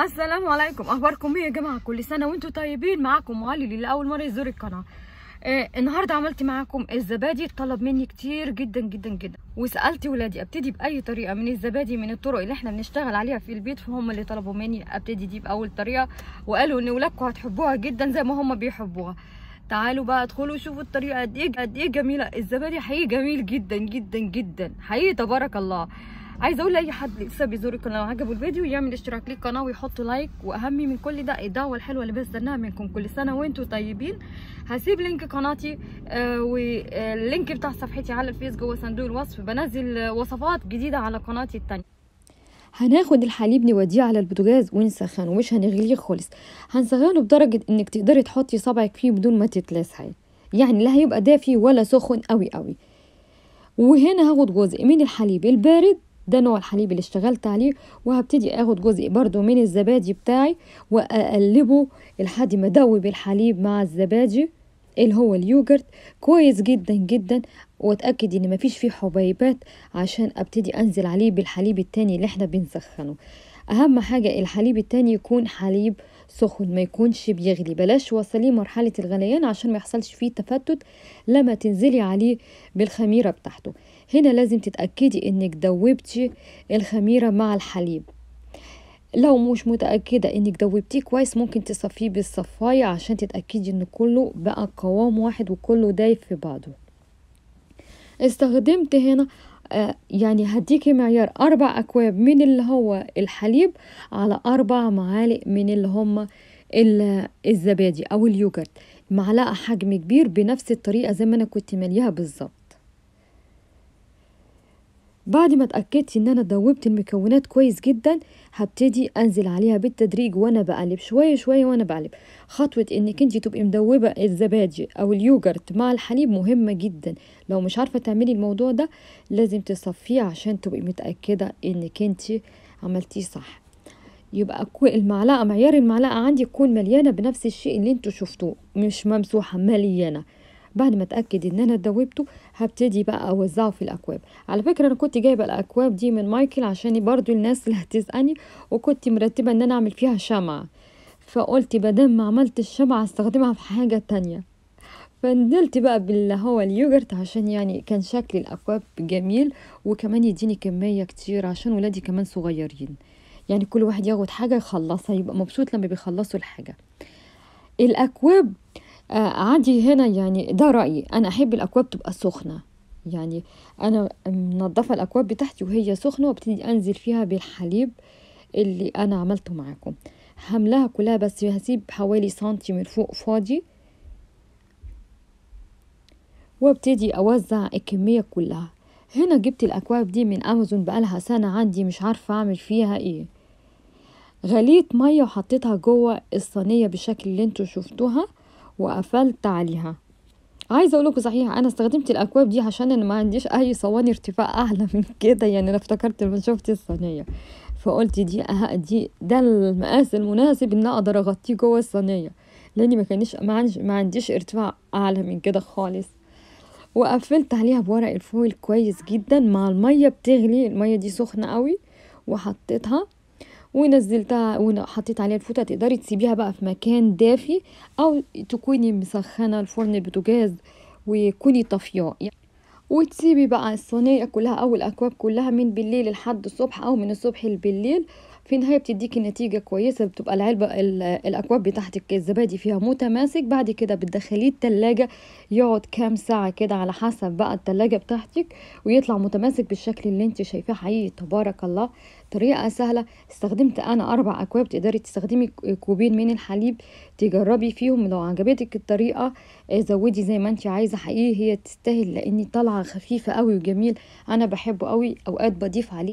السلام عليكم اخباركم ايه يا جماعه كل سنه وانتم طيبين معاكم علي اللي اول مره يزور القناه إيه النهارده عملت معاكم الزبادي طلب مني كتير جدا جدا جدا وسالت ولادي ابتدي باي طريقه من الزبادي من الطرق اللي احنا بنشتغل عليها في البيت فهم اللي طلبوا مني ابتدي دي باول طريقه وقالوا ان ولادكم هتحبوها جدا زي ما هم بيحبوها تعالوا بقى ادخلوا شوفوا الطريقه قد ايه قد ايه جميله الزبادي حقيقي جميل جدا جدا جدا حقيقي تبارك الله عايزه اقول لاي حد لسه بيزورك لو عجبه الفيديو يعمل اشتراك للقناه ويحط لايك واهم من كل ده الدعوه الحلوه اللي بستناها منكم كل سنه وانتم طيبين هسيب لينك قناتي آه، واللينك بتاع صفحتي على الفيس جوه صندوق الوصف بنزل وصفات جديده على قناتي الثانيه هناخد الحليب نوديه على البوتاجاز ونسخنه مش هنغليه خالص هنسخنه بدرجه انك تقدري تحطي صبعك فيه بدون ما تتلسعي يعني لا هيبقى دافي ولا سخن قوي قوي وهنا هاخد جزء من الحليب البارد ده نوع الحليب اللي اشتغلت عليه وهبتدي اخد جزء برضو من الزبادي بتاعي واقلبه لحد ما ادوب الحليب مع الزبادي اللي هو اليوجرت كويس جدا جدا واتاكد ان مفيش فيه حبيبات عشان ابتدي انزل عليه بالحليب التاني اللي احنا بنسخنه اهم حاجه الحليب التاني يكون حليب سخن ما يكونش بيغلي بلاش وصليه مرحلة الغليان عشان ما يحصلش فيه تفتت لما تنزلي عليه بالخميرة بتاعته هنا لازم تتأكدي انك دوبتي الخميرة مع الحليب لو مش متأكدة انك دوبتيه كويس ممكن تصفيه بالصفاية عشان تتأكدي ان كله بقى قوام واحد وكله دايب في بعضه استخدمت هنا آه، يعني هديكي معيار أربع أكواب من اللي هو الحليب على أربع معالق من اللي هم الزبادي أو اليوجرت معلقة حجم كبير بنفس الطريقة زي ما أنا كنت ماليها بالظبط بعد ما اتأكدت ان انا دوبت المكونات كويس جدا هبتدي انزل عليها بالتدريج وانا بقلب شوية شوية وانا بقلب خطوة انك انت تبقي مدوبة الزبادي او اليوجرت مع الحليب مهمة جدا لو مش عارفة تعملي الموضوع ده لازم تصفيه عشان تبقي متأكدة انك انت عملتيه صح يبقى المعلقة معيار المعلقة عندي تكون مليانة بنفس الشيء اللي انتوا شفتوه مش ممسوحة مليانة بعد ما اتاكد ان انا دوبته هبتدي بقى اوزعه في الاكواب على فكره انا كنت جايبه الاكواب دي من مايكل عشان برضو الناس اللي هتسالني وكنت مرتبه ان انا اعمل فيها شمعه فقلت بدل ما عملت الشمعه استخدمها في حاجه تانية فنزلت بقى باللي هو اليوجرت عشان يعني كان شكل الاكواب جميل وكمان يديني كميه كتير عشان ولادي كمان صغيرين يعني كل واحد ياخد حاجه يخلصها يبقى مبسوط لما بيخلصوا الحاجه الاكواب آه، عادي هنا يعني ده رأيي أنا أحب الأكواب تبقى سخنة يعني أنا منظفة الأكواب بتاعتي وهي سخنة وابتدي أنزل فيها بالحليب اللي أنا عملته معاكم هملاها كلها بس هسيب حوالي سنتي من فوق فاضي وابتدي أوزع الكمية كلها هنا جبت الأكواب دي من أمازون بقالها سنة عندي مش عارفة أعمل فيها إيه غليت مية وحطيتها جوه الصينية بالشكل اللي انتوا شفتوها وقفلت عليها عايزه اقول لكم صحيح انا استخدمت الاكواب دي عشان انا ما عنديش اي صواني ارتفاع اعلى من كده يعني انا افتكرت لما شفت الصينيه فقلت دي أه دي ده المقاس المناسب ان اقدر اغطيه جوه الصينيه لاني ما كانش ما عنديش ارتفاع اعلى من كده خالص وقفلت عليها بورق الفويل كويس جدا مع الميه بتغلي الميه دي سخنه قوي وحطيتها ونزلتها وحطيت عليها الفوطه تقدري تسيبيها بقى في مكان دافي او تكوني مسخنه الفرن البوتاجاز ويكوني طافياه وتسيبي بقى الصينيه كلها او الاكواب كلها من بالليل لحد الصبح او من الصبح لبالليل في النهايه بتديكي نتيجه كويسه بتبقى العلبه الاكواب بتاعتك الزبادي فيها متماسك بعد كده بتدخليه التلاجة يقعد كام ساعه كده على حسب بقى التلاجة بتاعتك ويطلع متماسك بالشكل اللي انت شايفاه حقيقي تبارك الله طريقه سهله استخدمت انا اربع اكواب تقدري تستخدمي كوبين من الحليب تجربي فيهم لو عجبتك الطريقه آه، زودي زي ما انت عايزه حقيقي هي تستاهل لان طالعه خفيفه قوي وجميل انا بحبه قوي اوقات بضيف عليه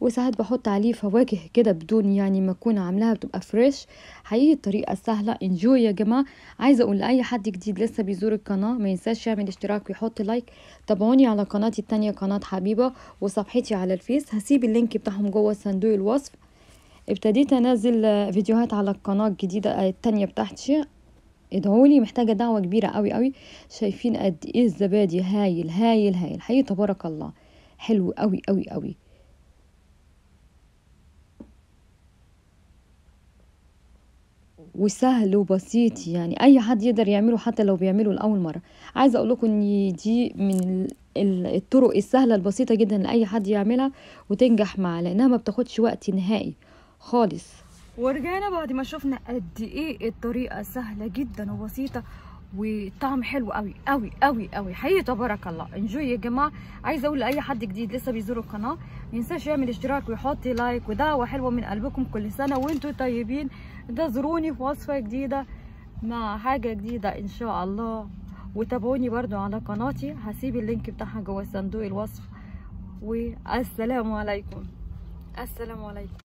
وساعات بحط عليه فواكه كده بدون يعني ما اكون عاملاها بتبقى فريش حقيقي الطريقه سهله انجوي يا جماعه عايزه اقول لاي حد جديد لسه بيزور القناه ما ينساش يعمل اشتراك ويحط لايك تابعوني على قناتي التانية قناه حبيبه وصفحتي على الفيس هسيب اللينك بتاعهم جوه صندوق الوصف ابتديت انزل فيديوهات على القناه الجديده آه، التانية بتاعتي ادعولي محتاجة دعوة كبيرة قوي قوي شايفين قد ايه الزبادي هايل هايل هايل حقيقي تبارك الله حلو قوي قوي قوي وسهل وبسيط يعني اي حد يقدر يعمله حتى لو بيعمله لاول مره عايزه اقول لكم ان دي من الطرق السهله البسيطه جدا لاي حد يعملها وتنجح معاه لانها ما بتاخدش وقت نهائي خالص ورجعنا بعد ما شفنا قد ايه الطريقه سهله جدا وبسيطه وطعم حلو قوي قوي قوي قوي حقيقي تبارك الله انجوي يا جماعه عايزه اقول لاي حد جديد لسه بيزور القناه ما ينساش يعمل اشتراك ويحط لايك ودعوه حلوه من قلبكم كل سنه وانتم طيبين انتظروني في وصفة جديدة مع حاجة جديدة ان شاء الله وتابعوني برضو على قناتي هسيب اللينك بتاعها جوه صندوق الوصف والسلام عليكم السلام عليكم